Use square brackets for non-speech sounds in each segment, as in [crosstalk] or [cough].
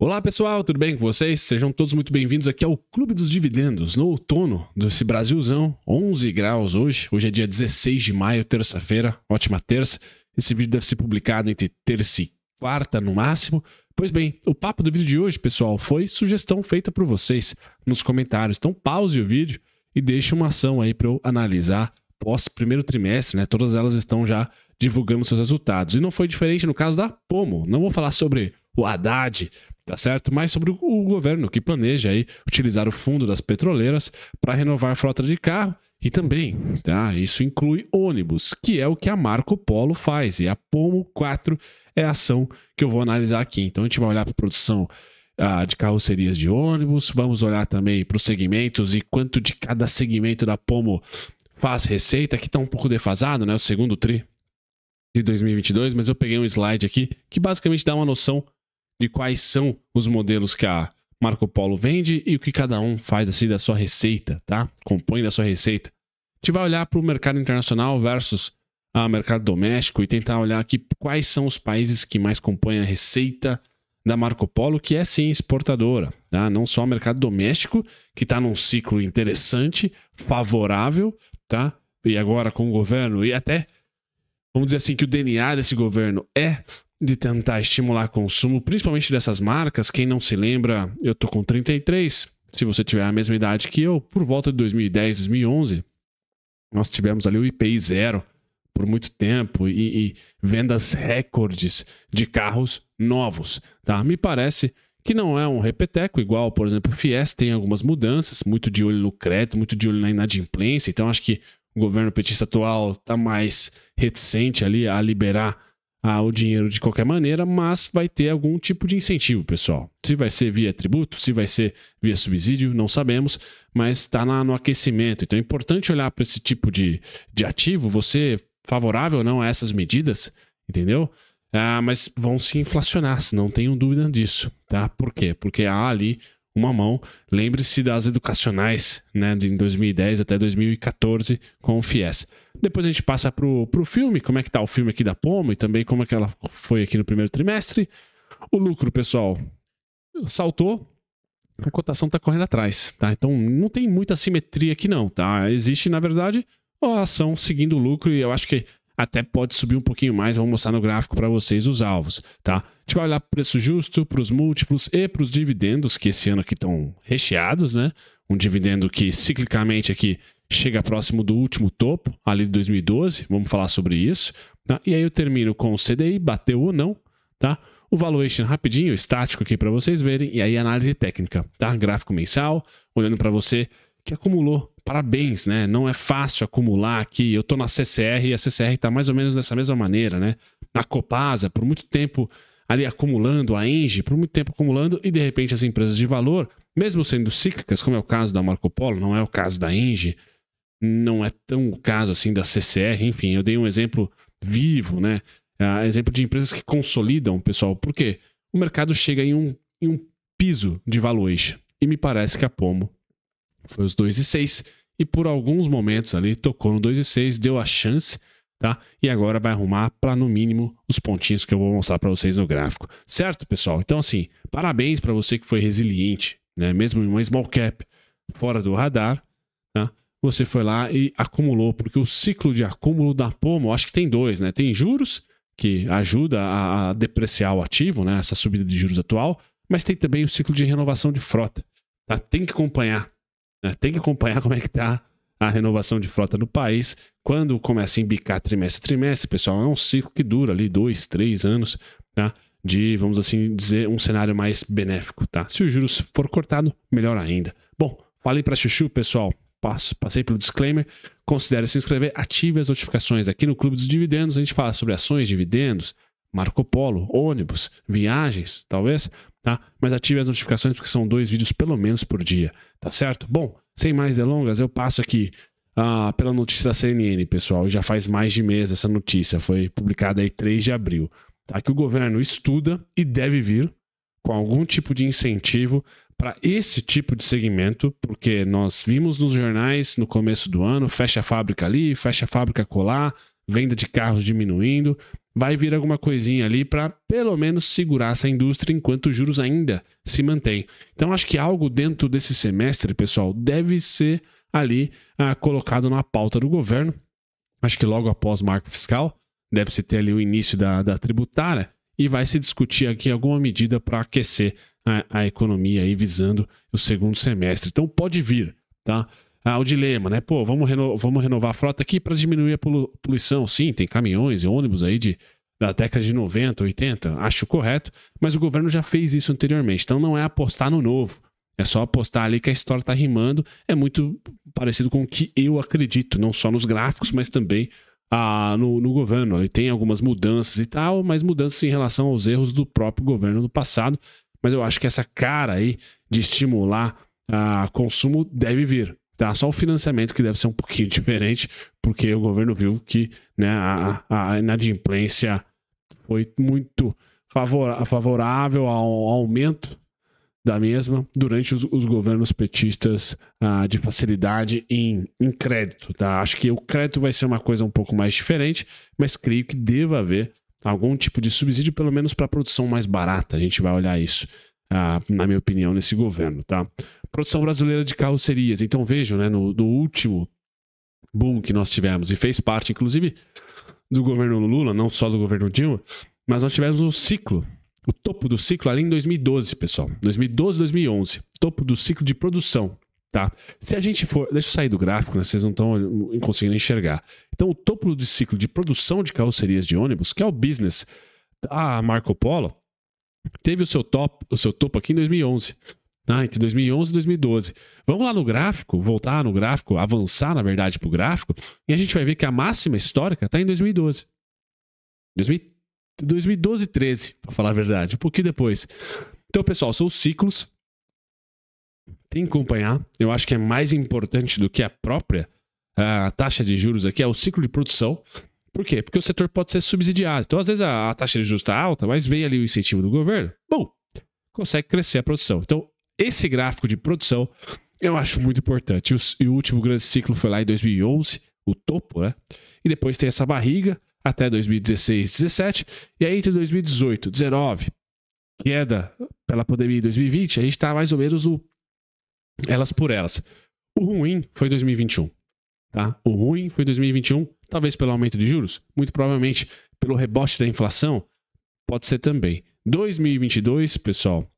Olá pessoal, tudo bem com vocês? Sejam todos muito bem-vindos aqui ao Clube dos Dividendos, no outono desse Brasilzão, 11 graus hoje. Hoje é dia 16 de maio, terça-feira, ótima terça. Esse vídeo deve ser publicado entre terça e quarta no máximo. Pois bem, o papo do vídeo de hoje, pessoal, foi sugestão feita por vocês nos comentários. Então pause o vídeo e deixe uma ação aí para eu analisar pós primeiro trimestre, né? Todas elas estão já divulgando seus resultados. E não foi diferente no caso da Pomo. Não vou falar sobre o Haddad, tá certo? Mas sobre o, governo que planeja aí utilizar o fundo das petroleiras para renovar a frota de carro e também, tá? Isso inclui ônibus, que é o que a Marco Polo faz, e a Pomo 4 é a ação que eu vou analisar aqui. Então a gente vai olhar para produção ah, de carrocerias de ônibus, vamos olhar também para os segmentos e quanto de cada segmento da Pomo faz receita, que está um pouco defasado, né? O segundo tri de 2022, mas eu peguei um slide aqui que basicamente dá uma noção de quais são os modelos que a Marco Polo vende e o que cada um faz assim da sua receita, tá? Compõe da sua receita. A gente vai olhar para o mercado internacional versus o ah, mercado doméstico e tentar olhar aqui quais são os países que mais compõem a receita da Marco Polo, que é sim exportadora, tá? Não só o mercado doméstico, que está num ciclo interessante, favorável, tá? E agora com o governo e até vamos dizer assim que o DNA desse governo é de tentar estimular consumo, principalmente dessas marcas. Quem não se lembra, eu tô com 33. Se você tiver a mesma idade que eu, por volta de 2010, 2011, nós tivemos ali o IPI zero por muito tempo e, e vendas recordes de carros novos, tá? Me parece que não é um repeteco igual, por exemplo, o Fies tem algumas mudanças, muito de olho no crédito, muito de olho na inadimplência, então acho que o governo petista atual está mais reticente ali a liberar ah, o dinheiro de qualquer maneira, mas vai ter algum tipo de incentivo, pessoal. Se vai ser via tributo, se vai ser via subsídio, não sabemos, mas está no aquecimento. Então é importante olhar para esse tipo de, de ativo, você favorável ou não a essas medidas, entendeu? Ah, mas vão se inflacionar, não tenho dúvida disso, tá? Por quê? Porque há ali uma mão. Lembre-se das educacionais, né, de 2010 até 2014 com o FIES. Depois a gente passa pro, pro filme, como é que tá o filme aqui da Poma e também como é que ela foi aqui no primeiro trimestre. O lucro, pessoal, saltou. A cotação tá correndo atrás, tá? Então não tem muita simetria aqui não, tá? Existe, na verdade, a ação seguindo o lucro e eu acho que até pode subir um pouquinho mais, eu vou mostrar no gráfico para vocês os alvos, tá? A gente vai olhar para preço justo, para os múltiplos e para os dividendos, que esse ano aqui estão recheados, né? Um dividendo que ciclicamente aqui chega próximo do último topo, ali de 2012, vamos falar sobre isso, tá? E aí eu termino com o CDI, bateu ou não, tá? O valuation rapidinho, estático aqui para vocês verem, e aí análise técnica, tá? Gráfico mensal, olhando para você que acumulou parabéns, né? Não é fácil acumular aqui. Eu tô na CCR e a CCR tá mais ou menos dessa mesma maneira, né? Na Copasa, por muito tempo ali acumulando, a Engie, por muito tempo acumulando, e de repente as empresas de valor, mesmo sendo cíclicas, como é o caso da Marco Polo, não é o caso da Engie, não é tão o caso assim da CCR, enfim, eu dei um exemplo vivo, né? Ah, exemplo de empresas que consolidam, pessoal, porque o mercado chega em um, em um piso de valuation. E me parece que a Pomo foi os 2 e 6 e por alguns momentos ali tocou no 2 e 6, deu a chance, tá? E agora vai arrumar para no mínimo os pontinhos que eu vou mostrar para vocês no gráfico. Certo, pessoal? Então assim, parabéns para você que foi resiliente, né? Mesmo em uma small cap fora do radar, tá? Você foi lá e acumulou, porque o ciclo de acúmulo da Pomo, acho que tem dois, né? Tem juros, que ajuda a, a depreciar o ativo, né? Essa subida de juros atual, mas tem também o ciclo de renovação de frota, tá? Tem que acompanhar né? Tem que acompanhar [laughs] como é que tá a renovação de frota do país. Quando começa a embicar trimestre a trimestre, pessoal, é um ciclo que dura ali dois, três anos, tá? De, vamos assim dizer, um cenário mais benéfico, tá? Se os juros for cortado, melhor ainda. Bom, falei para Chuchu, pessoal. Passo, passei pelo disclaimer. Considere se inscrever, ative as notificações aqui no Clube dos Dividendos. A gente fala sobre ações, dividendos, Marco Polo, ônibus, viagens, talvez tá? Mas ative as notificações porque são dois vídeos pelo menos por dia, tá certo? Bom, sem mais delongas, eu passo aqui ah, pela notícia da CNN, pessoal. Já faz mais de mês essa notícia, foi publicada aí 3 de abril. Tá? Que o governo estuda e deve vir com algum tipo de incentivo para esse tipo de segmento, porque nós vimos nos jornais no começo do ano, fecha a fábrica ali, fecha a fábrica colar, venda de carros diminuindo vai vir alguma coisinha ali para pelo menos segurar essa indústria enquanto os juros ainda se mantêm. Então acho que algo dentro desse semestre, pessoal, deve ser ali ah, colocado na pauta do governo. Acho que logo após o marco fiscal, deve-se ter ali o início da, da tributária e vai se discutir aqui alguma medida para aquecer a, a economia aí visando o segundo semestre. Então pode vir, tá? ah, o dilema, né? Pô, vamos, reno... vamos renovar a frota aqui para diminuir a polu... poluição. Sim, tem caminhões e ônibus aí de, da década de 90, 80, acho correto, mas o governo já fez isso anteriormente, então não é apostar no novo. É só apostar ali que a história está rimando. É muito parecido com o que eu acredito, não só nos gráficos, mas também ah, no, no, governo. Ele tem algumas mudanças e tal, mas mudanças em relação aos erros do próprio governo no passado. Mas eu acho que essa cara aí de estimular ah, consumo deve vir. Tá? Só o financiamento que deve ser um pouquinho [laughs] diferente, porque o governo viu que né, a, a inadimplência foi muito favor, favorável ao aumento da mesma durante os, os governos petistas ah, de facilidade em, em crédito. Tá? Acho que o crédito vai ser uma coisa um pouco mais diferente, mas creio que deva haver algum tipo de subsídio, pelo menos para a produção mais barata. A gente vai olhar isso, ah, na minha opinião, nesse governo. Tá? produção brasileira de carrocerias. Então vejam, né, no, no último boom que nós tivemos, e fez parte, inclusive, do governo Lula, não só do governo Dilma, mas nós tivemos um ciclo, o topo do ciclo ali em 2012, pessoal. 2012, 2011, topo do ciclo de produção, tá? Se a gente for, deixa eu sair do gráfico, né? Vocês não estão conseguindo enxergar. Então, o topo do ciclo de produção de carrocerias de ônibus, que é o business da tá, Marco Polo, teve o seu top, o seu topo aqui em 2011. Ah, entre 2011 e 2012. Vamos lá no gráfico, voltar no gráfico, avançar, na verdade, para o gráfico, e a gente vai ver que a máxima histórica está em 2012. 2012 e 13, para falar a verdade, um pouquinho depois. Então, pessoal, são os ciclos. Tem que acompanhar. Eu acho que é mais importante do que a própria a ah, taxa de juros aqui, é o ciclo de produção. Por quê? Porque o setor pode ser subsidiado. Então, às vezes, a, a taxa de juros está alta, mas vem ali o incentivo do governo. Bom, consegue crescer a produção. Então, esse gráfico de produção eu acho muito importante. E o, e o último grande ciclo foi lá em 2011, o topo, né? E depois tem essa barriga até 2016, 17, e aí entre 2018, 19, queda pela pandemia em 2020, a gente está mais ou menos no elas por elas. O ruim foi 2021, tá? O ruim foi 2021, talvez pelo aumento de juros, muito provavelmente pelo rebote da inflação, pode ser também. 2022, pessoal,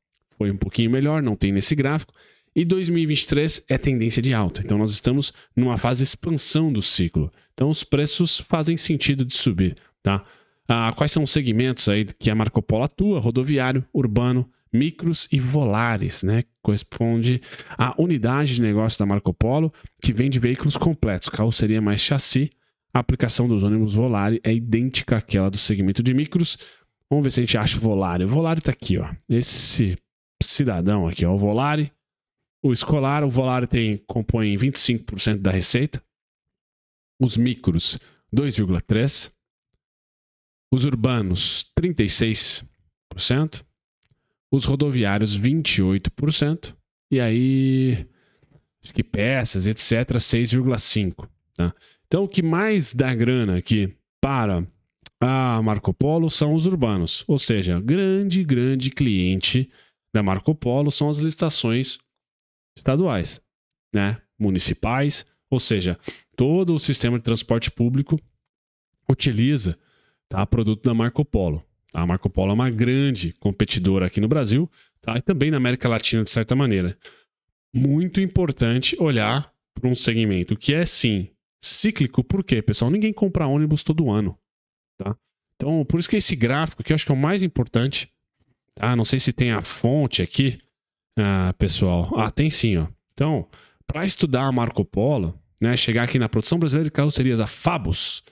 foi um pouquinho melhor, não tem nesse gráfico. E 2023 é tendência de alta. Então nós estamos numa fase de expansão do ciclo. Então os preços fazem sentido de subir, tá? Ah, quais são os segmentos aí que a Marco Polo atua? Rodoviário, urbano, micros e volares, né? Corresponde à unidade de negócio da Marco Polo, que vende veículos completos, carroceria mais chassi. A aplicação dos ônibus Volare é idêntica àquela do segmento de micros. Vamos ver se a gente acha o Volare. O Volare tá aqui, ó. Esse cidadão aqui, ó, é o Volare, o escolar, o Volare tem, compõe 25% da receita, os micros 2,3%, os urbanos 36%, os rodoviários 28%, e aí acho que peças, etc, 6,5%. Tá? Então o que mais dá grana aqui para a Marco Polo são os urbanos, ou seja, grande, grande cliente da Marco Polo são as licitações estaduais, né? municipais, ou seja, todo o sistema de transporte público utiliza tá, produto da Marco Polo. A Marco Polo é uma grande competidora aqui no Brasil tá, e também na América Latina, de certa maneira. Muito importante olhar para um segmento que é, sim, cíclico. Por quê, pessoal? Ninguém compra ônibus todo ano. Tá? Então, por isso que esse gráfico aqui eu acho que é o mais importante ah, não sei se tem a fonte aqui, ah, pessoal. Ah, tem sim, ó. Então, para estudar Marco Polo, né, chegar aqui na produção brasileira de carrocerias, a Fabus,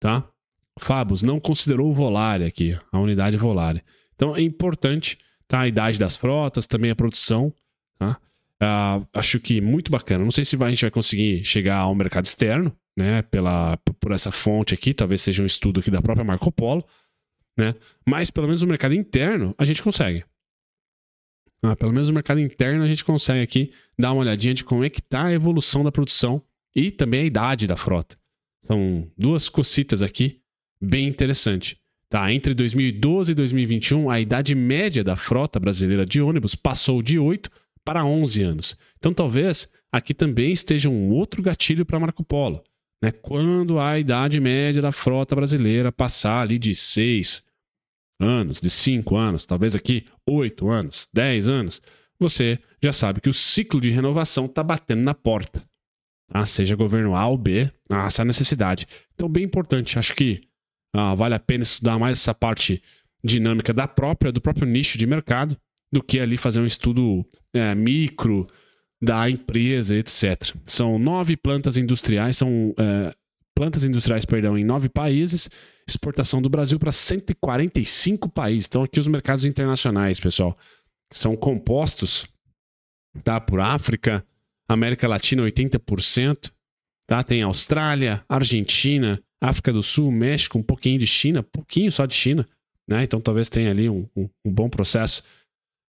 tá? Fabus não considerou o Volare aqui, a unidade Volare. Então é importante, tá? A idade das frotas, também a produção, tá? Ah, acho que muito bacana. Não sei se vai, a gente vai conseguir chegar ao mercado externo, né? Pela, por essa fonte aqui, talvez seja um estudo aqui da própria Marco Polo, né? Mas pelo menos no mercado interno a gente consegue. Ah, pelo menos no mercado interno a gente consegue aqui dar uma olhadinha de como é que está a evolução da produção e também a idade da frota. São duas cocitas aqui bem interessante. Tá, entre 2012 e 2021, a idade média da frota brasileira de ônibus passou de 8 para 11 anos. Então talvez aqui também esteja um outro gatilho para Marco Polo. Né? Quando a idade média da frota brasileira passar ali de 6 anos, de 5 anos, talvez aqui 8 anos, 10 anos, você já sabe que o ciclo de renovação está batendo na porta. Ah, seja governo A ou B, ah, essa é necessidade. Então, bem importante, acho que ah, vale a pena estudar mais essa parte dinâmica da própria, do próprio nicho de mercado, do que ali fazer um estudo é, micro da empresa, etc. São nove plantas industriais, são é, plantas industriais, perdão, em nove países exportação do Brasil para 145 países. Então, aqui os mercados internacionais, pessoal, são compostos tá, por África, América Latina, 80%, tá? tem Austrália, Argentina, África do Sul, México, um pouquinho de China, pouquinho só de China. Né? Então, talvez tenha ali um, um, um bom processo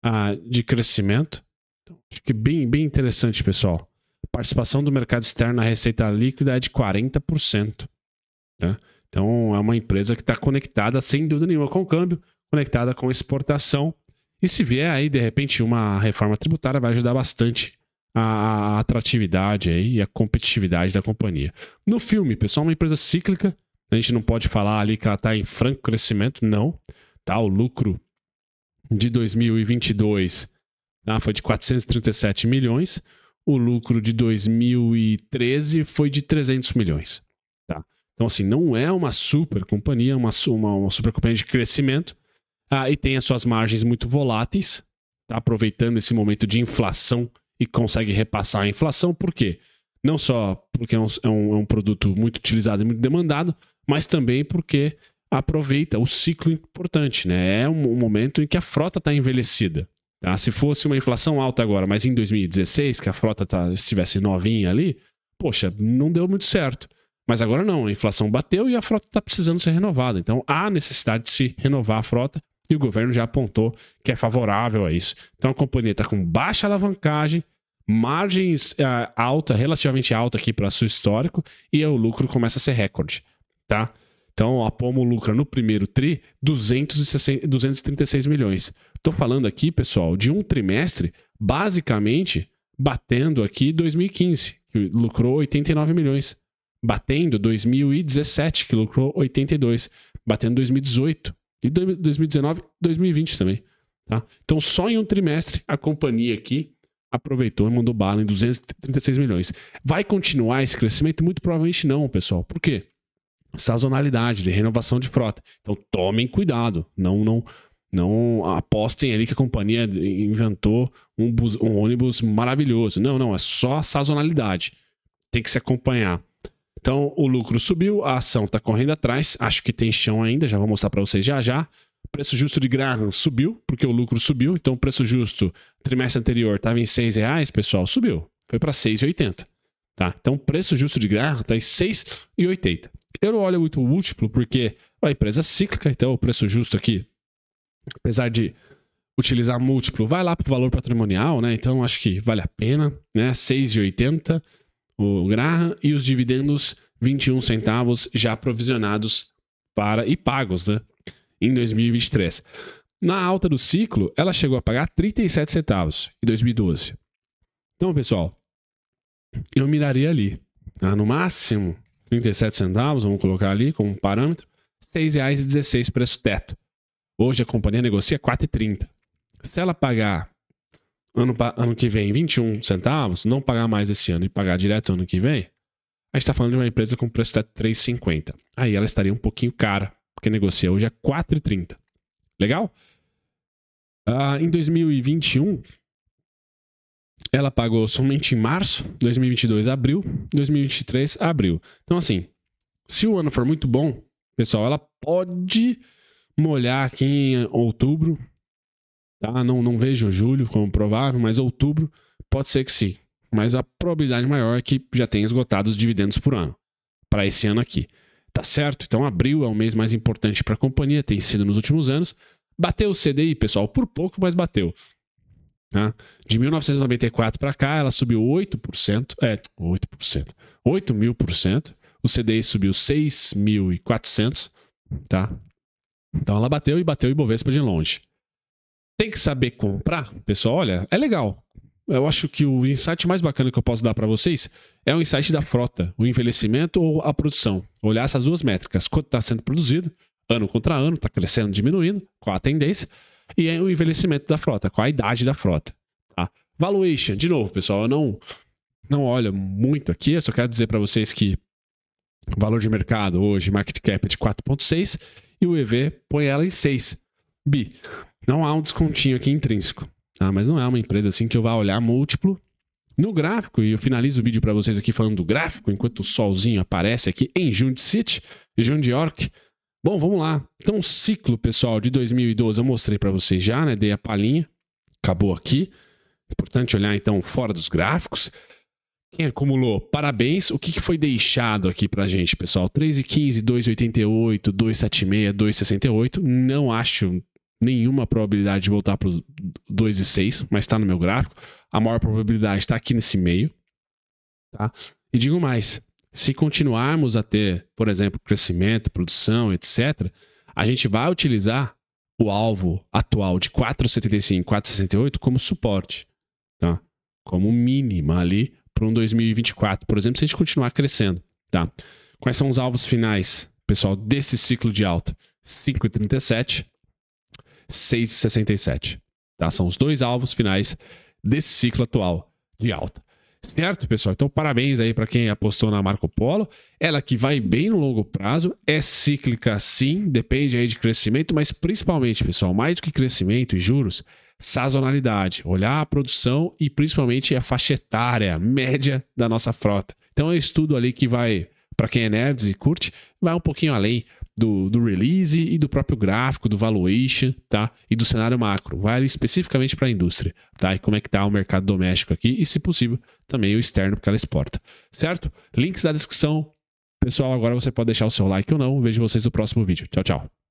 uh, de crescimento. Então, acho que bem, bem interessante, pessoal. A participação do mercado externo na receita líquida é de 40%. Né? Então, é uma empresa que está conectada, sem dúvida nenhuma, com o câmbio, conectada com exportação. E se vier aí, de repente, uma reforma tributária, vai ajudar bastante a atratividade aí e a competitividade da companhia. No filme, pessoal, é uma empresa cíclica, a gente não pode falar ali que ela está em franco crescimento, não. Tá? O lucro de 2022 tá, foi de 437 milhões, o lucro de 2013 foi de 300 milhões. Tá? Então, assim, não é uma super companhia, uma, uma, uma super companhia de crescimento. Ah, e tem as suas margens muito voláteis, tá aproveitando esse momento de inflação e consegue repassar a inflação, por quê? Não só porque é um, é um, é um produto muito utilizado e muito demandado, mas também porque aproveita o ciclo importante, né? É um, um momento em que a frota está envelhecida. Tá? Se fosse uma inflação alta agora, mas em 2016, que a frota tá, estivesse novinha ali, poxa, não deu muito certo. Mas agora não, a inflação bateu e a frota está precisando ser renovada. Então há necessidade de se renovar a frota e o governo já apontou que é favorável a isso. Então a companhia está com baixa alavancagem, margens uh, alta, relativamente alta aqui para seu histórico e o lucro começa a ser recorde, tá? Então a Pomo lucra no primeiro tri 260, 236 milhões. Estou falando aqui, pessoal, de um trimestre basicamente batendo aqui 2015, que lucrou 89 milhões batendo 2017, que lucrou 82, batendo 2018 e 2019, 2020 também. Tá? Então, só em um trimestre, a companhia aqui aproveitou e mandou bala em 236 milhões. Vai continuar esse crescimento? Muito provavelmente não, pessoal. Por quê? Sazonalidade de renovação de frota. Então, tomem cuidado. Não, não, não apostem ali que a companhia inventou um, bus, um ônibus maravilhoso. Não, não. É só sazonalidade. Tem que se acompanhar. Então o lucro subiu, a ação está correndo atrás, acho que tem chão ainda, já vou mostrar para vocês já já. Preço justo de Graham subiu, porque o lucro subiu, então o preço justo trimestre anterior estava em R$ reais, pessoal, subiu, foi para 6,80. Tá? Então o preço justo de Graham está em 6,80. Eu não olho muito o múltiplo porque a empresa é cíclica, então o preço justo aqui, apesar de utilizar múltiplo, vai lá para o valor patrimonial, né? Então acho que vale a pena, né? 6,80 o Graham, e os dividendos 21 centavos já provisionados para e pagos né, em 2023. Na alta do ciclo, ela chegou a pagar 37 centavos em 2012. Então, pessoal, eu miraria ali. Tá? No máximo, 37 centavos, vamos colocar ali como parâmetro, R$ 6,16 preço teto. Hoje a companhia negocia R$ 4,30. Se ela pagar ano, ano que vem 21 centavos, não pagar mais esse ano e pagar direto ano que vem, a gente está falando de uma empresa com preço até 3,50. Aí ela estaria um pouquinho cara, porque negocia hoje a é 4,30. Legal? Ah, em 2021, ela pagou somente em março, 2022 abril, 2023 abril. Então assim, se o ano for muito bom, pessoal, ela pode molhar aqui em outubro, Tá? Não, não vejo julho como provável, mas outubro pode ser que sim. Mas a probabilidade maior é que já tenha esgotado os dividendos por ano, para esse ano aqui. Tá certo? Então, abril é o mês mais importante para a companhia, tem sido nos últimos anos. Bateu o CDI, pessoal, por pouco, mas bateu. Tá? De 1994 para cá, ela subiu 8%, é, 8%, 8 mil por cento. O CDI subiu 6.400, tá? Então ela bateu e bateu o Ibovespa de longe tem que saber comprar, pessoal. Olha, é legal. Eu acho que o insight mais bacana que eu posso dar para vocês é o insight da frota, o envelhecimento ou a produção. Olhar essas duas métricas, quanto está sendo produzido, ano contra ano, está crescendo, diminuindo, qual a tendência, e é o envelhecimento da frota, qual a idade da frota. Tá? Valuation, de novo, pessoal, eu não, não olho muito aqui, eu só quero dizer para vocês que o valor de mercado hoje, market cap é de 4,6 e o EV põe ela em 6 bi. Não há um descontinho aqui intrínseco. ah, Mas não é uma empresa assim que eu vá olhar múltiplo no gráfico, e eu finalizo o vídeo para vocês aqui falando do gráfico, enquanto o solzinho aparece aqui em Jund City, Jund York. Bom, vamos lá. Então, ciclo, pessoal, de 2012 eu mostrei para vocês já, né? Dei a palhinha. Acabou aqui. Importante olhar, então, fora dos gráficos. Quem acumulou, parabéns. O que, que foi deixado aqui pra gente, pessoal? 3,15, 2,88, 2,76, 2,68. Não acho nenhuma probabilidade de voltar para os 2 e 6, mas está no meu gráfico. A maior probabilidade está aqui nesse meio. Tá? E digo mais, se continuarmos a ter, por exemplo, crescimento, produção, etc., a gente vai utilizar o alvo atual de 4,75, 4,68 como suporte, tá? como mínima ali para um 2024, por exemplo, se a gente continuar crescendo. Tá? Quais são os alvos finais, pessoal, desse ciclo de alta? 5,37, 6,67. Tá? São os dois alvos finais desse ciclo atual de alta. Certo, pessoal? Então, parabéns aí para quem apostou na Marco Polo. Ela que vai bem no longo prazo, é cíclica sim, depende aí de crescimento, mas principalmente, pessoal, mais do que crescimento e juros, sazonalidade, olhar a produção e principalmente a faixa etária média da nossa frota. Então, é um estudo ali que vai, para quem é nerd e curte, vai um pouquinho além do, do release e do próprio gráfico, do valuation, tá? E do cenário macro. Vale especificamente para a indústria, tá? E como é que tá o mercado doméstico aqui e, se possível, também o externo, porque ela exporta, certo? Links na descrição. Pessoal, agora você pode deixar o seu like ou não. Vejo vocês no próximo vídeo. Tchau, tchau.